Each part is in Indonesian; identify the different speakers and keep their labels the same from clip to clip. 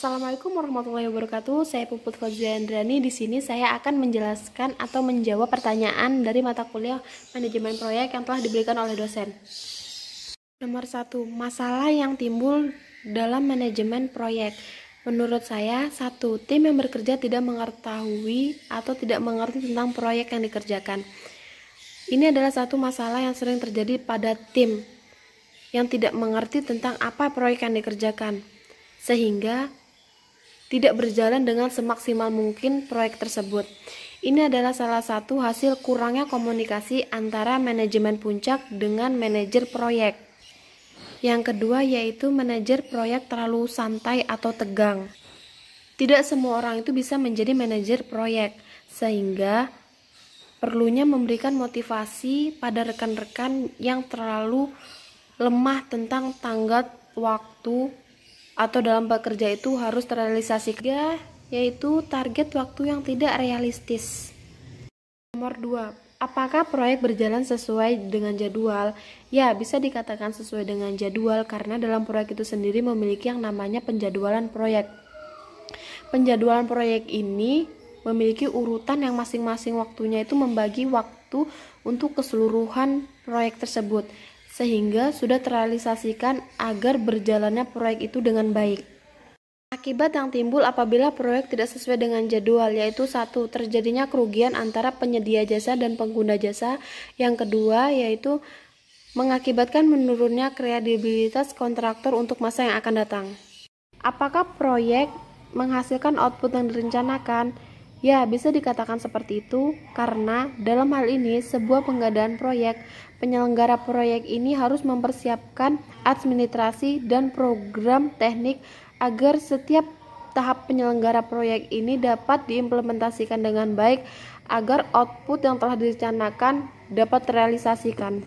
Speaker 1: Assalamualaikum warahmatullahi wabarakatuh. Saya Puput Fauzia Di sini saya akan menjelaskan atau menjawab pertanyaan dari mata kuliah manajemen proyek yang telah diberikan oleh dosen. Nomor satu, masalah yang timbul dalam manajemen proyek. Menurut saya, satu tim yang bekerja tidak mengetahui atau tidak mengerti tentang proyek yang dikerjakan. Ini adalah satu masalah yang sering terjadi pada tim yang tidak mengerti tentang apa proyek yang dikerjakan. Sehingga tidak berjalan dengan semaksimal mungkin proyek tersebut. Ini adalah salah satu hasil kurangnya komunikasi antara manajemen puncak dengan manajer proyek. Yang kedua yaitu manajer proyek terlalu santai atau tegang. Tidak semua orang itu bisa menjadi manajer proyek, sehingga perlunya memberikan motivasi pada rekan-rekan yang terlalu lemah tentang tanggal, waktu, atau dalam bekerja itu harus terrealisasi ketiga yaitu target waktu yang tidak realistis. Nomor 2. Apakah proyek berjalan sesuai dengan jadwal? Ya, bisa dikatakan sesuai dengan jadwal karena dalam proyek itu sendiri memiliki yang namanya penjadwalan proyek. Penjadwalan proyek ini memiliki urutan yang masing-masing waktunya itu membagi waktu untuk keseluruhan proyek tersebut sehingga sudah terrealisasikan agar berjalannya proyek itu dengan baik. Akibat yang timbul apabila proyek tidak sesuai dengan jadwal yaitu satu terjadinya kerugian antara penyedia jasa dan pengguna jasa, yang kedua yaitu mengakibatkan menurunnya kredibilitas kontraktor untuk masa yang akan datang. Apakah proyek menghasilkan output yang direncanakan? Ya, bisa dikatakan seperti itu karena dalam hal ini sebuah pengadaan proyek, penyelenggara proyek ini harus mempersiapkan administrasi dan program teknik agar setiap tahap penyelenggara proyek ini dapat diimplementasikan dengan baik agar output yang telah direncanakan dapat terrealisasikan.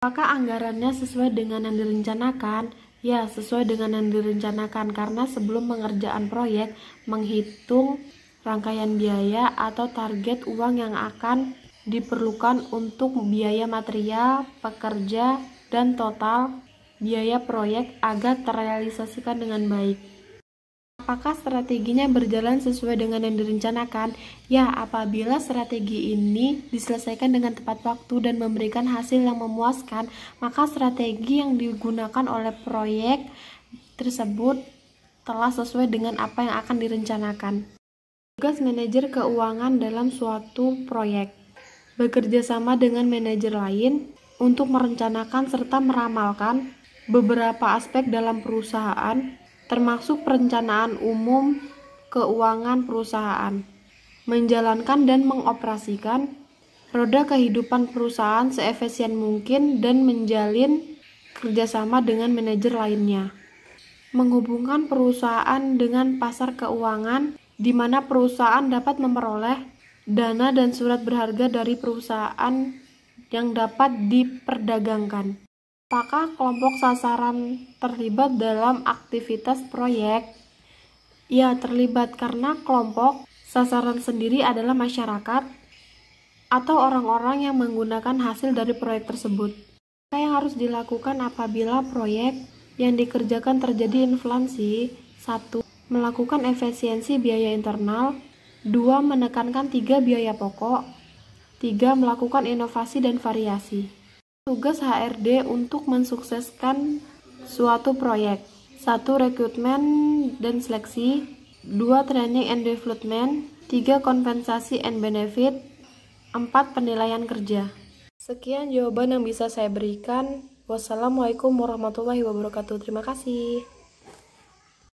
Speaker 1: Apakah anggarannya sesuai dengan yang direncanakan? Ya, sesuai dengan yang direncanakan karena sebelum pengerjaan proyek menghitung rangkaian biaya atau target uang yang akan diperlukan untuk biaya material, pekerja, dan total biaya proyek agar terrealisasikan dengan baik. Apakah strateginya berjalan sesuai dengan yang direncanakan? Ya, apabila strategi ini diselesaikan dengan tepat waktu dan memberikan hasil yang memuaskan, maka strategi yang digunakan oleh proyek tersebut telah sesuai dengan apa yang akan direncanakan. Tugas manajer keuangan dalam suatu proyek bekerja sama dengan manajer lain untuk merencanakan serta meramalkan beberapa aspek dalam perusahaan, termasuk perencanaan umum keuangan perusahaan, menjalankan dan mengoperasikan roda kehidupan perusahaan seefisien mungkin dan menjalin kerjasama dengan manajer lainnya. Menghubungkan perusahaan dengan pasar keuangan di mana perusahaan dapat memperoleh dana dan surat berharga dari perusahaan yang dapat diperdagangkan. Apakah kelompok sasaran terlibat dalam aktivitas proyek? Ya, terlibat karena kelompok sasaran sendiri adalah masyarakat atau orang-orang yang menggunakan hasil dari proyek tersebut. Apa yang harus dilakukan apabila proyek yang dikerjakan terjadi inflasi? satu? melakukan efisiensi biaya internal, 2. menekankan tiga biaya pokok, 3. melakukan inovasi dan variasi. Tugas HRD untuk mensukseskan suatu proyek. 1. Rekrutmen dan seleksi, 2. Training and development, 3. Kompensasi and benefit, 4. Penilaian kerja. Sekian jawaban yang bisa saya berikan. Wassalamualaikum warahmatullahi wabarakatuh. Terima kasih.